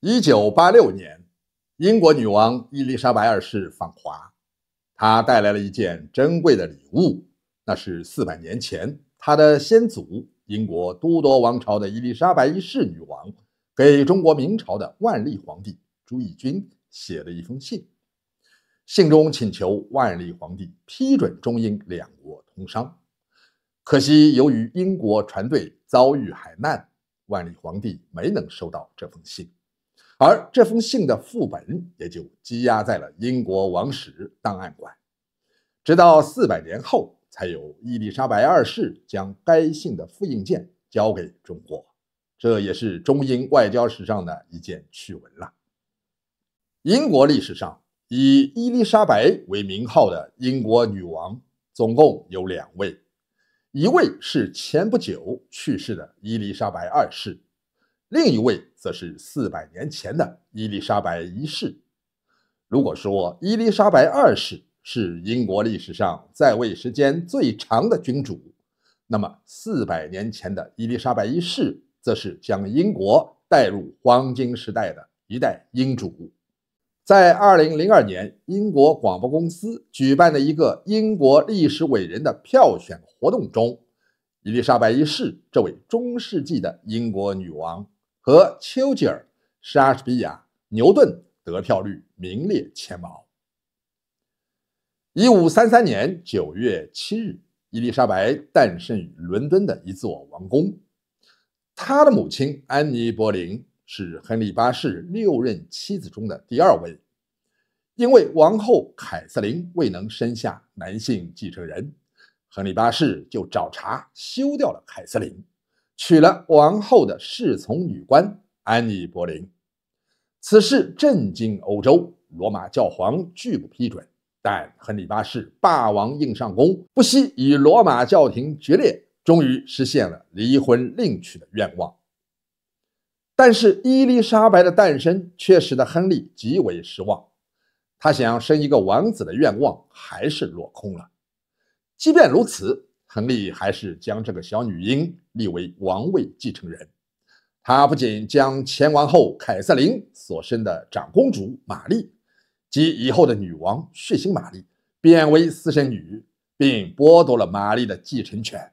一九八六年，英国女王伊丽莎白二世访华，她带来了一件珍贵的礼物，那是四百年前她的先祖英国都铎王朝的伊丽莎白一世女王给中国明朝的万历皇帝朱翊钧写的一封信。信中请求万历皇帝批准中英两国通商。可惜，由于英国船队遭遇海难，万历皇帝没能收到这封信。而这封信的副本也就积压在了英国王室档案馆，直到四百年后，才有伊丽莎白二世将该信的复印件交给中国，这也是中英外交史上的一件趣闻了。英国历史上以伊丽莎白为名号的英国女王总共有两位，一位是前不久去世的伊丽莎白二世。另一位则是四百年前的伊丽莎白一世。如果说伊丽莎白二世是英国历史上在位时间最长的君主，那么四百年前的伊丽莎白一世则是将英国带入黄金时代的一代英主。在二零零二年，英国广播公司举办的一个英国历史伟人的票选活动中，伊丽莎白一世这位中世纪的英国女王。和丘吉尔、莎士比亚、牛顿得票率名列前茅。一五三三年九月七日，伊丽莎白诞生于伦敦的一座王宫。她的母亲安妮·博林是亨利八世六任妻子中的第二位。因为王后凯瑟琳未能生下男性继承人，亨利八世就找茬休掉了凯瑟琳。娶了王后的侍从女官安妮·柏林，此事震惊欧洲。罗马教皇拒不批准，但亨利八世霸王硬上弓，不惜与罗马教廷决裂，终于实现了离婚另娶的愿望。但是伊丽莎白的诞生却使得亨利极为失望，他想要生一个王子的愿望还是落空了。即便如此。亨利还是将这个小女婴立为王位继承人。他不仅将前王后凯瑟琳所生的长公主玛丽，及以后的女王血腥玛丽，贬为私生女，并剥夺了玛丽的继承权。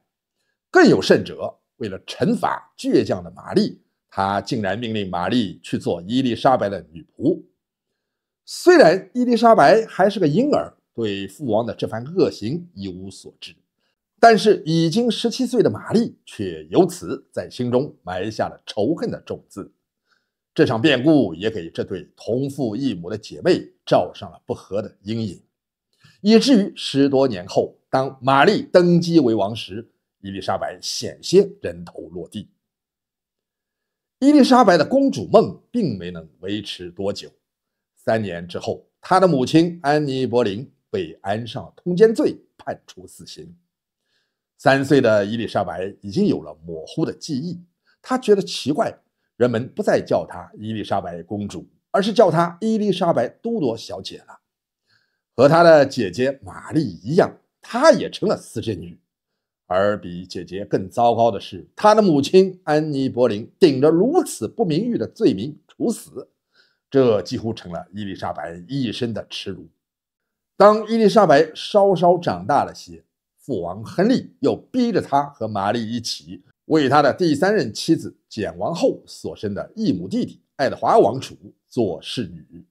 更有甚者，为了惩罚倔强的玛丽，他竟然命令玛丽去做伊丽莎白的女仆。虽然伊丽莎白还是个婴儿，对父王的这番恶行一无所知。但是，已经十七岁的玛丽却由此在心中埋下了仇恨的种子。这场变故也给这对同父异母的姐妹罩上了不和的阴影，以至于十多年后，当玛丽登基为王时，伊丽莎白险些人头落地。伊丽莎白的公主梦并没能维持多久。三年之后，她的母亲安妮·博林被安上通奸罪，判处死刑。三岁的伊丽莎白已经有了模糊的记忆，她觉得奇怪，人们不再叫她伊丽莎白公主，而是叫她伊丽莎白·都铎小姐了。和她的姐姐玛丽一样，她也成了私生女。而比姐姐更糟糕的是，她的母亲安妮·博林顶着如此不名誉的罪名处死，这几乎成了伊丽莎白一生的耻辱。当伊丽莎白稍稍长大了些。父王亨利又逼着他和玛丽一起为他的第三任妻子简王后所生的异母弟弟爱德华王储做侍女。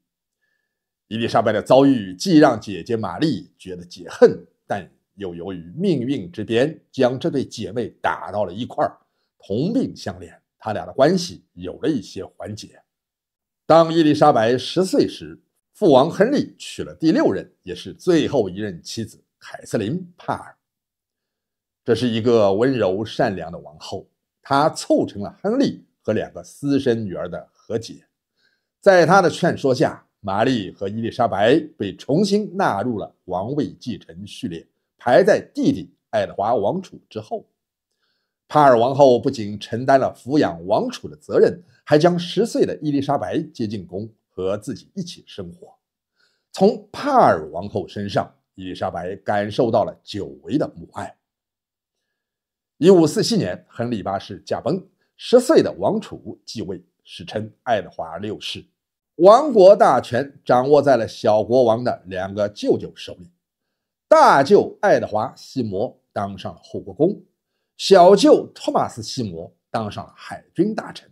伊丽莎白的遭遇既让姐姐玛丽觉得解恨，但又由于命运之鞭将这对姐妹打到了一块儿，同病相怜，他俩的关系有了一些缓解。当伊丽莎白十岁时，父王亨利娶了第六任，也是最后一任妻子凯瑟琳·帕尔。这是一个温柔善良的王后，她促成了亨利和两个私生女儿的和解。在她的劝说下，玛丽和伊丽莎白被重新纳入了王位继承序列，排在弟弟爱德华王储之后。帕尔王后不仅承担了抚养王储的责任，还将十岁的伊丽莎白接进宫，和自己一起生活。从帕尔王后身上，伊丽莎白感受到了久违的母爱。一五四七年，亨利八世驾崩，十岁的王储继位，史称爱德华六世。王国大权掌握在了小国王的两个舅舅手里。大舅爱德华·西摩当上了护国公，小舅托马斯·西摩当上了海军大臣。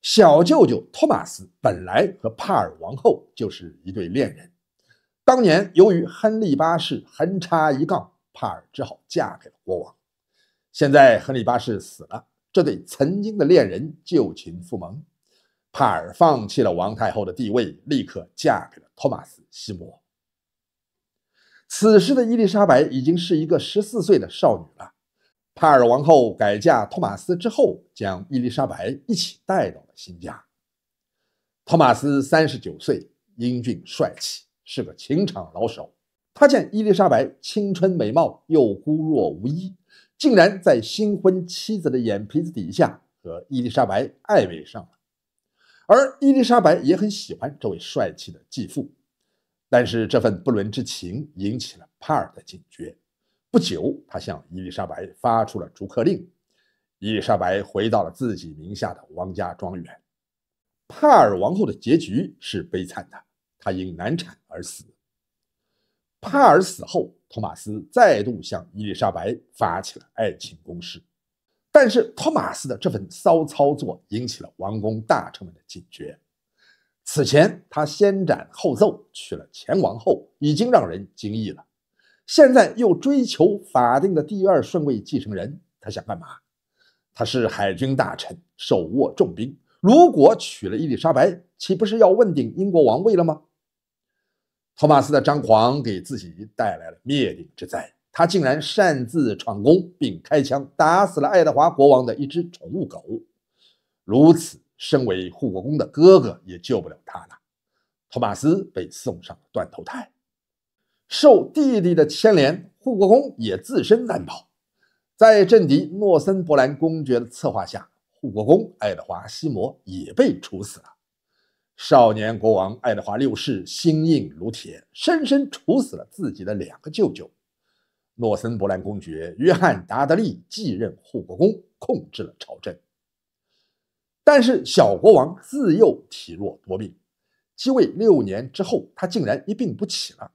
小舅舅托马斯本来和帕尔王后就是一对恋人，当年由于亨利八世横插一杠，帕尔只好嫁给了国王。现在亨利八世死了，这对曾经的恋人旧情复萌。帕尔放弃了王太后的地位，立刻嫁给了托马斯·西摩。此时的伊丽莎白已经是一个十四岁的少女了。帕尔王后改嫁托马斯之后，将伊丽莎白一起带到了新家。托马斯三十九岁，英俊帅气，是个情场老手。他见伊丽莎白青春美貌，又孤弱无依。竟然在新婚妻子的眼皮子底下和伊丽莎白暧昧上了，而伊丽莎白也很喜欢这位帅气的继父，但是这份不伦之情引起了帕尔的警觉。不久，他向伊丽莎白发出了逐客令。伊丽莎白回到了自己名下的王家庄园。帕尔王后的结局是悲惨的，她因难产而死。帕尔死后，托马斯再度向伊丽莎白发起了爱情攻势，但是托马斯的这份骚操作引起了王宫大臣们的警觉。此前他先斩后奏娶了前王后，已经让人惊异了，现在又追求法定的第二顺位继承人，他想干嘛？他是海军大臣，手握重兵，如果娶了伊丽莎白，岂不是要问鼎英国王位了吗？托马斯的张狂给自己带来了灭顶之灾。他竟然擅自闯宫，并开枪打死了爱德华国王的一只宠物狗。如此，身为护国公的哥哥也救不了他了。托马斯被送上了断头台。受弟弟的牵连，护国公也自身难保。在政敌诺森伯兰公爵的策划下，护国公爱德华·西摩也被处死了。少年国王爱德华六世心硬如铁，深深处死了自己的两个舅舅，诺森伯兰公爵约翰·达德利继任护国公，控制了朝政。但是小国王自幼体弱多病，即位六年之后，他竟然一病不起了。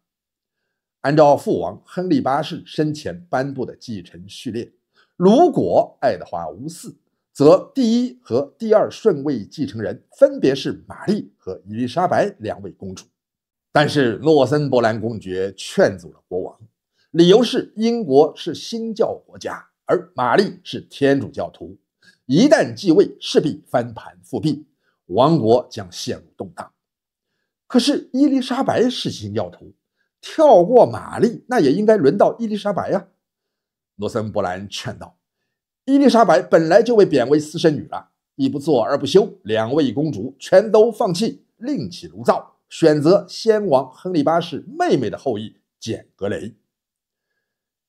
按照父王亨利八世生前颁布的继承序列，如果爱德华无嗣，则第一和第二顺位继承人分别是玛丽和伊丽莎白两位公主，但是诺森伯兰公爵劝阻了国王，理由是英国是新教国家，而玛丽是天主教徒，一旦继位势必翻盘复辟，王国将陷入动荡。可是伊丽莎白是新教徒，跳过玛丽，那也应该轮到伊丽莎白呀。诺森伯兰劝道。伊丽莎白本来就被贬为私生女了，一不做二不休，两位公主全都放弃，另起炉灶，选择先王亨利八世妹妹的后裔简·格雷。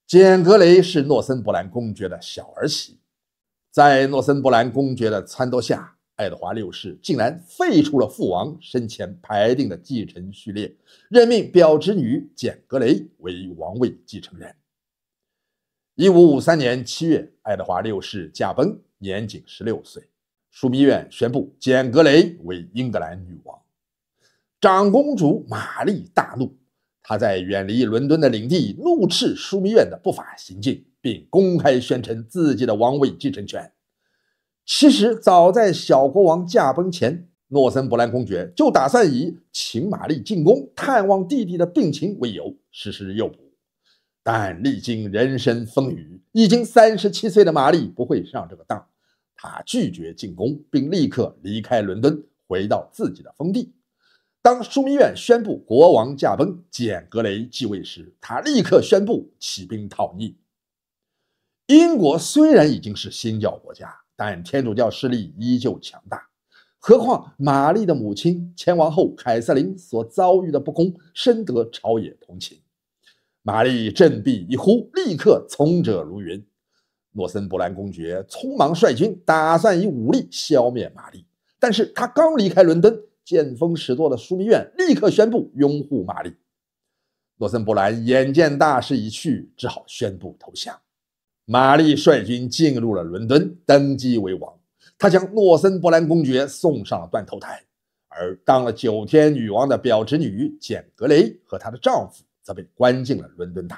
简·格雷是诺森伯兰公爵的小儿媳，在诺森伯兰公爵的撺掇下，爱德华六世竟然废除了父王生前排定的继承序列，任命表侄女简·格雷为王位继承人。一五五三年七月，爱德华六世驾崩，年仅十六岁。枢密院宣布简·格雷为英格兰女王。长公主玛丽大怒，她在远离伦敦的领地怒斥枢密院的不法行径，并公开宣称自己的王位继承权。其实，早在小国王驾崩前，诺森伯兰公爵就打算以请玛丽进宫探望弟弟的病情为由，实施诱捕。但历经人生风雨，已经三十七岁的玛丽不会上这个当。她拒绝进宫，并立刻离开伦敦，回到自己的封地。当枢密院宣布国王驾崩、简·格雷继位时，她立刻宣布起兵讨逆。英国虽然已经是新教国家，但天主教势力依旧强大。何况玛丽的母亲前王后凯瑟琳所遭遇的不公，深得朝野同情。玛丽振臂一呼，立刻从者如云。诺森伯兰公爵匆忙率军，打算以武力消灭玛丽。但是他刚离开伦敦，见风使舵的枢密院立刻宣布拥护玛丽。诺森伯兰眼见大势已去，只好宣布投降。玛丽率军进入了伦敦，登基为王。她将诺森伯兰公爵送上了断头台，而当了九天女王的表侄女简·格雷和她的丈夫。则被关进了伦敦塔。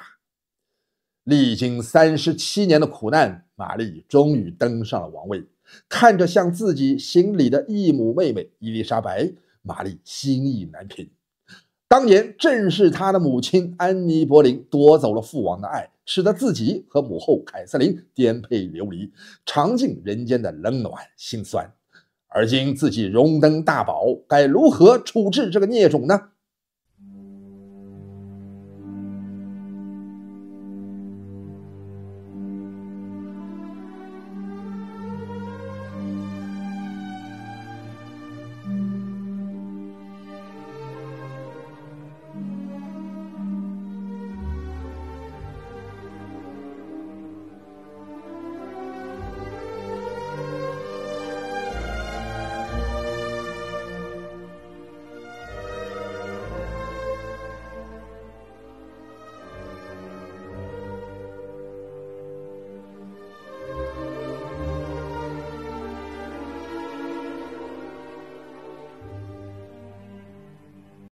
历经三十七年的苦难，玛丽终于登上了王位。看着向自己行礼的异母妹妹伊丽莎白，玛丽心意难平。当年正是她的母亲安妮·博林夺走了父王的爱，使得自己和母后凯瑟琳颠沛流离，尝尽人间的冷暖心酸。而今自己荣登大宝，该如何处置这个孽种呢？